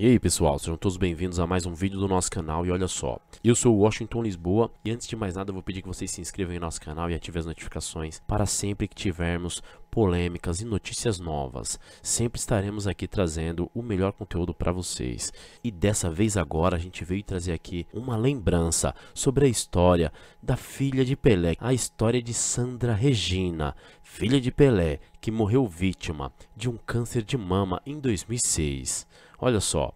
E aí pessoal, sejam todos bem-vindos a mais um vídeo do nosso canal e olha só, eu sou o Washington Lisboa e antes de mais nada eu vou pedir que vocês se inscrevam em nosso canal e ativem as notificações para sempre que tivermos polêmicas e notícias novas. Sempre estaremos aqui trazendo o melhor conteúdo para vocês. E dessa vez agora a gente veio trazer aqui uma lembrança sobre a história da filha de Pelé, a história de Sandra Regina, filha de Pelé, que morreu vítima de um câncer de mama em 2006. Olha só,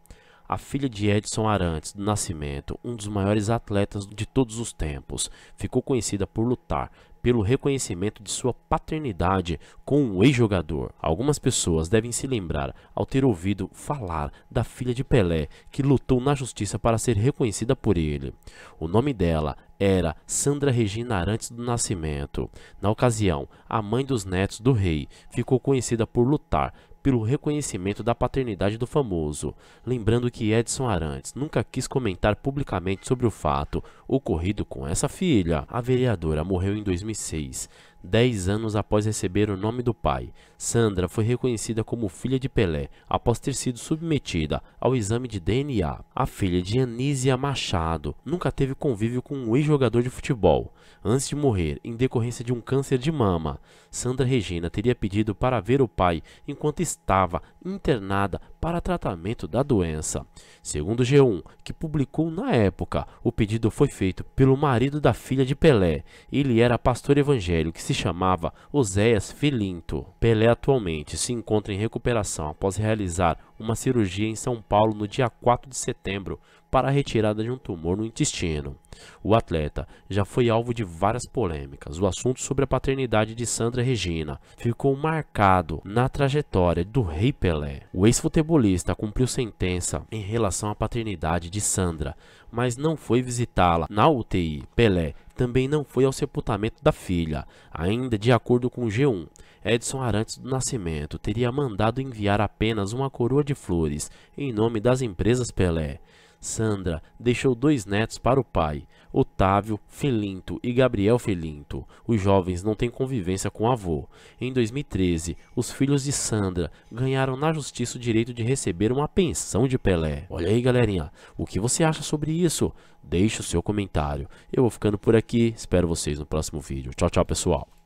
a filha de Edson Arantes do Nascimento, um dos maiores atletas de todos os tempos, ficou conhecida por lutar pelo reconhecimento de sua paternidade com um ex-jogador. Algumas pessoas devem se lembrar ao ter ouvido falar da filha de Pelé, que lutou na justiça para ser reconhecida por ele. O nome dela era Sandra Regina Arantes do Nascimento. Na ocasião, a mãe dos netos do rei ficou conhecida por lutar pelo reconhecimento da paternidade do famoso, lembrando que Edson Arantes nunca quis comentar publicamente sobre o fato ocorrido com essa filha. A vereadora morreu em 2006, 10 anos após receber o nome do pai. Sandra foi reconhecida como filha de Pelé após ter sido submetida ao exame de DNA. A filha de Anísia Machado nunca teve convívio com um ex-jogador de futebol. Antes de morrer, em decorrência de um câncer de mama, Sandra Regina teria pedido para ver o pai enquanto estava internada para tratamento da doença. Segundo G1, que publicou na época, o pedido foi feito pelo marido da filha de Pelé. Ele era pastor evangélico que se chamava Oséias Filinto. Pelé atualmente se encontra em recuperação após realizar uma cirurgia em São Paulo no dia 4 de setembro para a retirada de um tumor no intestino. O atleta já foi alvo de várias polêmicas. O assunto sobre a paternidade de Sandra Regina ficou marcado na trajetória do Rei Pelé. O ex-futebolista futebolista cumpriu sentença em relação à paternidade de Sandra, mas não foi visitá-la na UTI. Pelé também não foi ao sepultamento da filha. Ainda de acordo com o G1, Edson Arantes do Nascimento teria mandado enviar apenas uma coroa de flores em nome das empresas Pelé. Sandra deixou dois netos para o pai, Otávio Felinto e Gabriel Felinto. Os jovens não têm convivência com o avô. Em 2013, os filhos de Sandra ganharam na justiça o direito de receber uma pensão de Pelé. Olha aí, galerinha, o que você acha sobre isso? Deixe o seu comentário. Eu vou ficando por aqui, espero vocês no próximo vídeo. Tchau, tchau, pessoal.